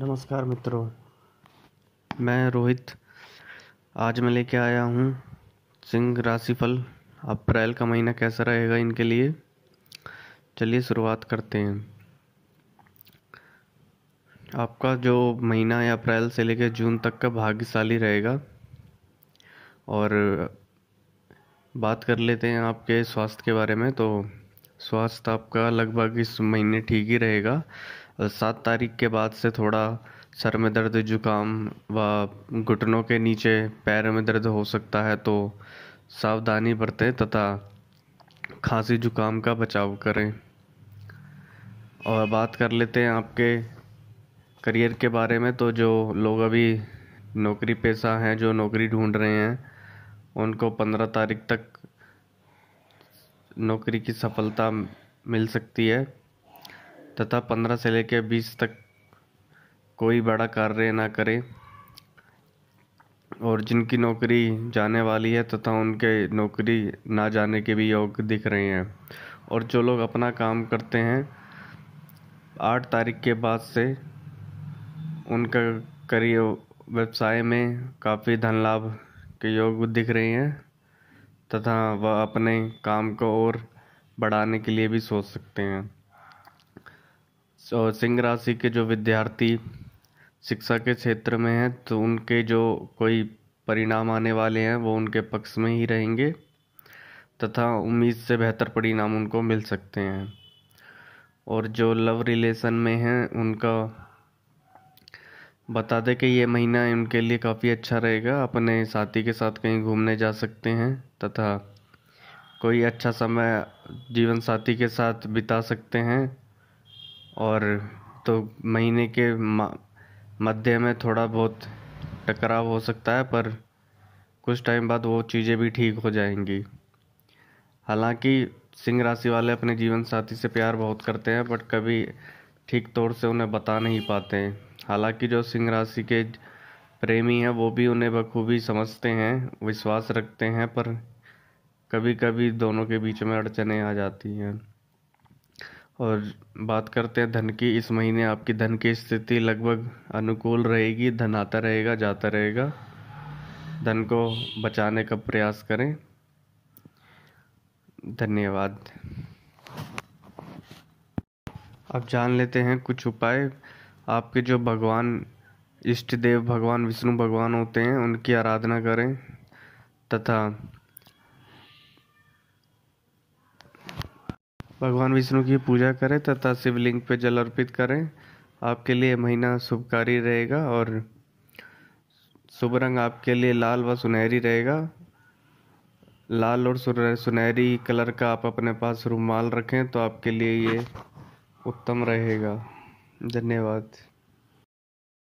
नमस्कार मित्रों मैं रोहित आज मैं लेके आया हूँ सिंह राशिफल अप्रैल का महीना कैसा रहेगा इनके लिए चलिए शुरुआत करते हैं आपका जो महीना है अप्रैल से लेकर जून तक का भाग्यशाली रहेगा और बात कर लेते हैं आपके स्वास्थ्य के बारे में तो स्वास्थ्य आपका लगभग इस महीने ठीक ही रहेगा सात तारीख के बाद से थोड़ा सर में दर्द जुकाम व घुटनों के नीचे पैर में दर्द हो सकता है तो सावधानी बरतें तथा खांसी जुकाम का बचाव करें और बात कर लेते हैं आपके करियर के बारे में तो जो लोग अभी नौकरी पेशा हैं जो नौकरी ढूंढ रहे हैं उनको पंद्रह तारीख तक नौकरी की सफलता मिल सकती है तथा पंद्रह से लेकर बीस तक कोई बड़ा कार्य ना करें और जिनकी नौकरी जाने वाली है तथा उनके नौकरी ना जाने के भी योग दिख रहे हैं और जो लोग अपना काम करते हैं आठ तारीख के बाद से उनका करियर व्यवसाय में काफ़ी धन लाभ के योग दिख रहे हैं तथा वह अपने काम को और बढ़ाने के लिए भी सोच सकते हैं सिंह राशि के जो विद्यार्थी शिक्षा के क्षेत्र में हैं तो उनके जो कोई परिणाम आने वाले हैं वो उनके पक्ष में ही रहेंगे तथा उम्मीद से बेहतर परिणाम उनको मिल सकते हैं और जो लव रिलेशन में हैं उनका बता दें कि ये महीना उनके लिए काफ़ी अच्छा रहेगा अपने साथी के साथ कहीं घूमने जा सकते हैं तथा कोई अच्छा समय जीवन साथी के साथ बिता सकते हैं और तो महीने के मध्य में थोड़ा बहुत टकराव हो सकता है पर कुछ टाइम बाद वो चीज़ें भी ठीक हो जाएंगी हालांकि सिंह राशि वाले अपने जीवन साथी से प्यार बहुत करते हैं बट कभी ठीक तौर से उन्हें बता नहीं पाते हैं हालांकि जो सिंह राशि के प्रेमी हैं वो भी उन्हें बखूबी समझते हैं विश्वास रखते हैं पर कभी कभी दोनों के बीच में अड़चने आ जाती हैं और बात करते हैं धन की इस महीने आपकी धन की स्थिति लगभग अनुकूल रहेगी धन आता रहेगा जाता रहेगा धन को बचाने का प्रयास करें धन्यवाद अब जान लेते हैं कुछ उपाय आपके जो भगवान इष्ट देव भगवान विष्णु भगवान होते हैं उनकी आराधना करें तथा भगवान विष्णु की पूजा करें तथा शिवलिंग पर जल अर्पित करें आपके लिए महीना शुभकारी रहेगा और शुभ रंग आपके लिए लाल व सुनहरी रहेगा लाल और सुनहरी कलर का आप अपने पास रुमाल रखें तो आपके लिए ये उत्तम रहेगा धन्यवाद